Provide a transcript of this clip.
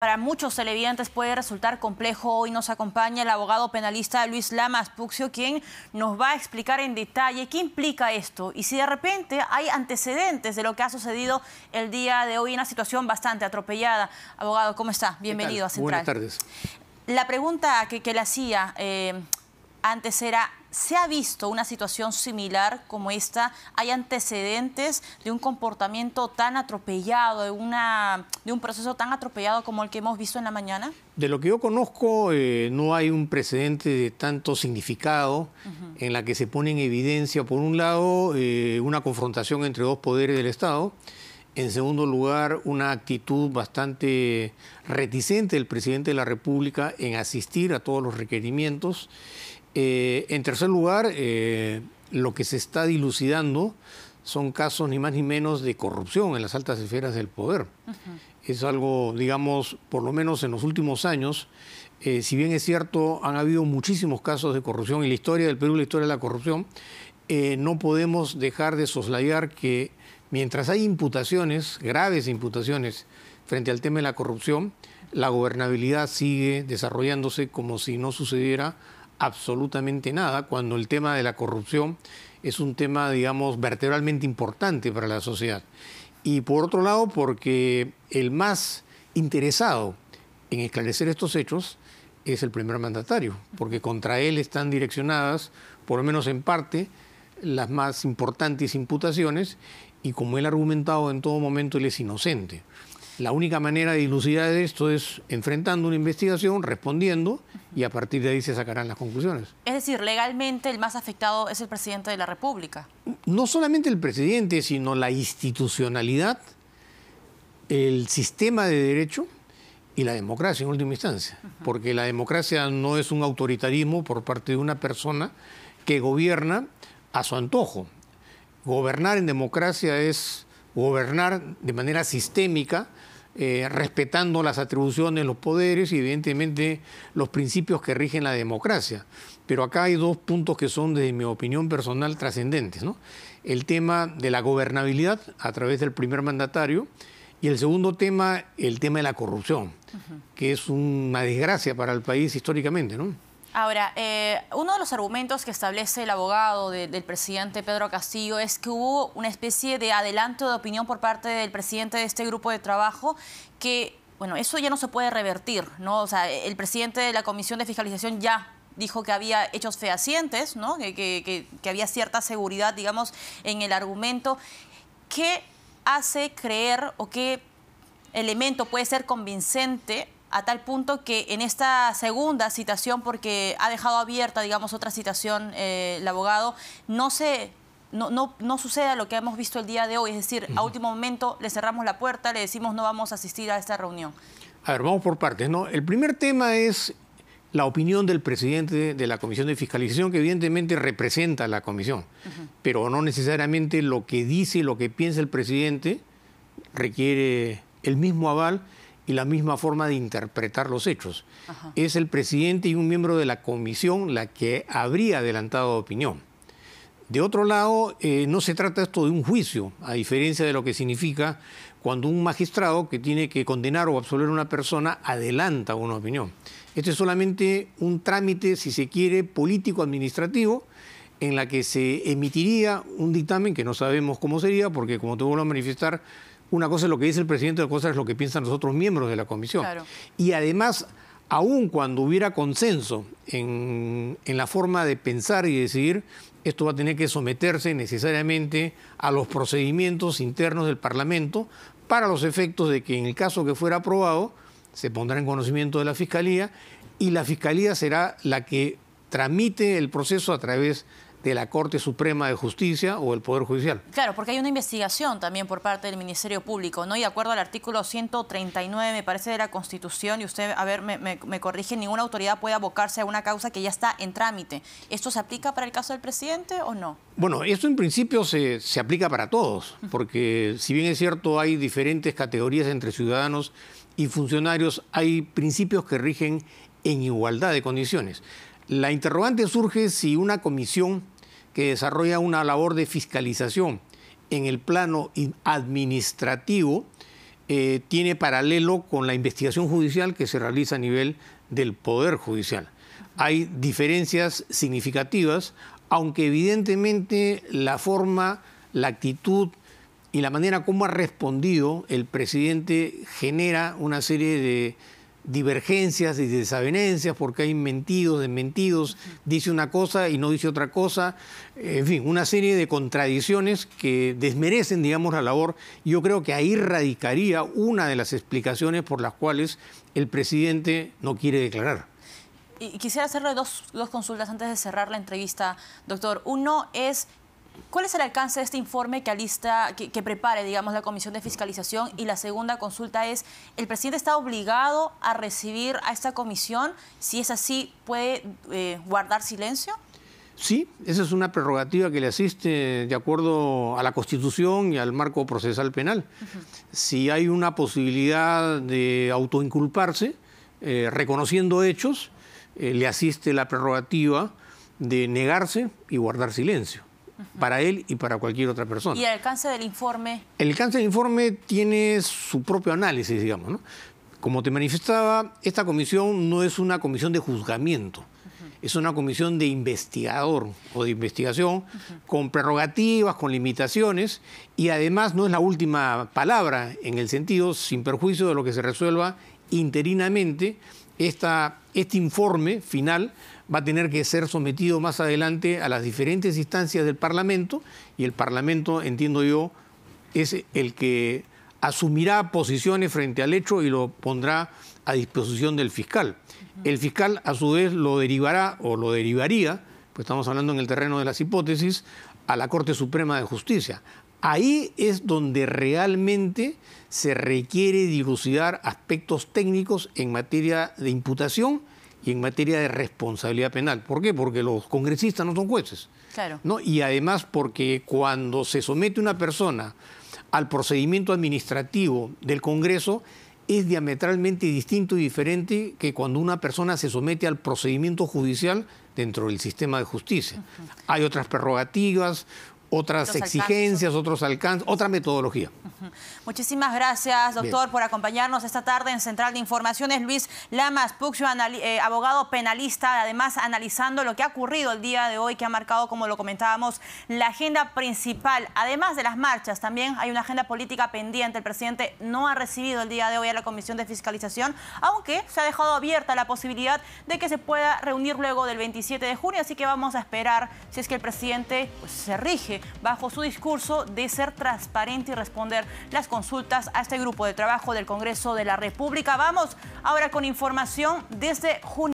Para muchos televidentes puede resultar complejo. Hoy nos acompaña el abogado penalista Luis Lamas Puxio, quien nos va a explicar en detalle qué implica esto y si de repente hay antecedentes de lo que ha sucedido el día de hoy en una situación bastante atropellada. Abogado, ¿cómo está? Bienvenido a Central. Buenas tardes. La pregunta que, que le hacía eh, antes era, ¿Se ha visto una situación similar como esta? ¿Hay antecedentes de un comportamiento tan atropellado, de, una, de un proceso tan atropellado como el que hemos visto en la mañana? De lo que yo conozco, eh, no hay un precedente de tanto significado en la que se pone en evidencia, por un lado, eh, una confrontación entre dos poderes del Estado. En segundo lugar, una actitud bastante reticente del presidente de la República en asistir a todos los requerimientos. Eh, en tercer lugar, eh, lo que se está dilucidando son casos ni más ni menos de corrupción en las altas esferas del poder. Es algo, digamos, por lo menos en los últimos años, eh, si bien es cierto, han habido muchísimos casos de corrupción en la historia del Perú, la historia de la corrupción, no podemos dejar de soslayar que mientras hay imputaciones, graves imputaciones, frente al tema de la corrupción, la gobernabilidad sigue desarrollándose como si no sucediera absolutamente nada cuando el tema de la corrupción es un tema, digamos, vertebralmente importante para la sociedad. Y por otro lado, porque el más interesado en esclarecer estos hechos es el primer mandatario, porque contra él están direccionadas, por lo menos en parte, las más importantes imputaciones y como él ha argumentado en todo momento, él es inocente. La única manera de dilucidar esto es enfrentando una investigación, respondiendo y a partir de ahí se sacarán las conclusiones. Es decir, legalmente el más afectado es el presidente de la República. No solamente el presidente, sino la institucionalidad, el sistema de derecho y la democracia en última instancia. Porque la democracia no es un autoritarismo por parte de una persona que gobierna a su antojo. Gobernar en democracia es gobernar de manera sistémica eh, respetando las atribuciones, los poderes y evidentemente los principios que rigen la democracia. Pero acá hay dos puntos que son, desde mi opinión personal, trascendentes. El tema de la gobernabilidad a través del primer mandatario y el segundo tema, el tema de la corrupción, que es una desgracia para el país históricamente. ¿no? Ahora, eh, uno de los argumentos que establece el abogado del presidente Pedro Castillo es que hubo una especie de adelanto de opinión por parte del presidente de este grupo de trabajo que, bueno, eso ya no se puede revertir, ¿no? O sea, el presidente de la Comisión de Fiscalización ya dijo que había hechos fehacientes, ¿no? que había cierta seguridad, digamos, en el argumento. ¿Qué hace creer o qué elemento puede ser convincente a tal punto que en esta segunda citación, porque ha dejado abierta, digamos, otra citación eh, el abogado, no se... No, no, suceda lo que hemos visto el día de hoy, es decir, a último momento le cerramos la puerta, le decimos no vamos a asistir a esta reunión. A ver, vamos por partes. ¿no? El primer tema es la opinión del presidente de la Comisión de Fiscalización, que evidentemente representa a la Comisión, pero no necesariamente lo que dice, lo que piensa el presidente requiere el mismo aval y la misma forma de interpretar los hechos. Es el presidente y un miembro de la comisión la que habría adelantado opinión. De otro lado, eh, no se trata esto de un juicio, a diferencia de lo que significa cuando un magistrado que tiene que condenar o absolver a una persona adelanta una opinión. Este es solamente un trámite, si se quiere, político-administrativo en la que se emitiría un dictamen que no sabemos cómo sería, porque como te vuelvo a manifestar, una cosa es lo que dice el presidente, otra cosa es lo que piensan los otros miembros de la comisión. Y además, aun cuando hubiera consenso en, en la forma de pensar y decidir, esto va a tener que someterse necesariamente a los procedimientos internos del Parlamento para los efectos de que en el caso que fuera aprobado, se pondrá en conocimiento de la Fiscalía y la Fiscalía será la que tramite el proceso a través de de la Corte Suprema de Justicia o el Poder Judicial. Claro, porque hay una investigación también por parte del Ministerio Público, ¿no? Y de acuerdo al artículo 139, me parece, de la Constitución, y usted, a ver, me, corrige, ninguna autoridad puede abocarse a una causa que ya está en trámite. ¿Esto se aplica para el caso del presidente o no? Bueno, esto en principio se, se aplica para todos, porque si bien es cierto hay diferentes categorías entre ciudadanos y funcionarios, hay principios que rigen en igualdad de condiciones. La interrogante surge si una comisión que desarrolla una labor de fiscalización en el plano administrativo eh, tiene paralelo con la investigación judicial que se realiza a nivel del Poder Judicial. Hay diferencias significativas, aunque evidentemente la forma, la actitud y la manera como ha respondido el presidente genera una serie de divergencias y desavenencias, porque hay mentidos, desmentidos, dice una cosa y no dice otra cosa, en fin, una serie de contradicciones que desmerecen, digamos, la labor. Yo creo que ahí radicaría una de las explicaciones por las cuales el presidente no quiere declarar. Y quisiera hacerle dos, dos consultas antes de cerrar la entrevista, doctor. Uno es ¿Cuál es el alcance de este informe que alista, que, prepare, digamos, la Comisión de Fiscalización? Y la segunda consulta es, ¿el presidente está obligado a recibir a esta comisión? Si es así, ¿puede eh, guardar silencio? Sí, esa es una prerrogativa que le asiste de acuerdo a la Constitución y al marco procesal penal. Si hay una posibilidad de autoinculparse, eh, reconociendo hechos, eh, le asiste la prerrogativa de negarse y guardar silencio para él y para cualquier otra persona. ¿Y el alcance del informe? El alcance del informe tiene su propio análisis, digamos. ¿no? Como te manifestaba, esta comisión no es una comisión de juzgamiento, es una comisión de investigador o de investigación con prerrogativas, con limitaciones y además no es la última palabra en el sentido, sin perjuicio de lo que se resuelva interinamente, este informe final va a tener que ser sometido más adelante a las diferentes instancias del Parlamento y el Parlamento, entiendo yo, es el que asumirá posiciones frente al hecho y lo pondrá a disposición del fiscal. El fiscal a su vez lo derivará o lo derivaría, pues estamos hablando en el terreno de las hipótesis, a la Corte Suprema de Justicia. Ahí es donde realmente se requiere dilucidar aspectos técnicos en materia de imputación y en materia de responsabilidad penal. ¿Por qué? Porque los congresistas no son jueces. Claro. ¿no? Y además porque cuando se somete una persona al procedimiento administrativo del Congreso, es diametralmente distinto y diferente que cuando una persona se somete al procedimiento judicial dentro del sistema de justicia. Hay otras prerrogativas, otras exigencias, otros alcances, otra metodología. Muchísimas gracias, doctor, por acompañarnos esta tarde en Central de Informaciones. Luis Lamas Puxio, eh, abogado penalista, además analizando lo que ha ocurrido el día de hoy, que ha marcado, como lo comentábamos, la agenda principal. Además de las marchas, también hay una agenda política pendiente. El presidente no ha recibido el día de hoy a la Comisión de Fiscalización, aunque se ha dejado abierta la posibilidad de que se pueda reunir luego del 27 de junio, así que vamos a esperar si es que el presidente pues, se rige bajo su discurso de ser transparente y responder las consultas a este grupo de trabajo del Congreso de la República. Vamos ahora con información desde junio.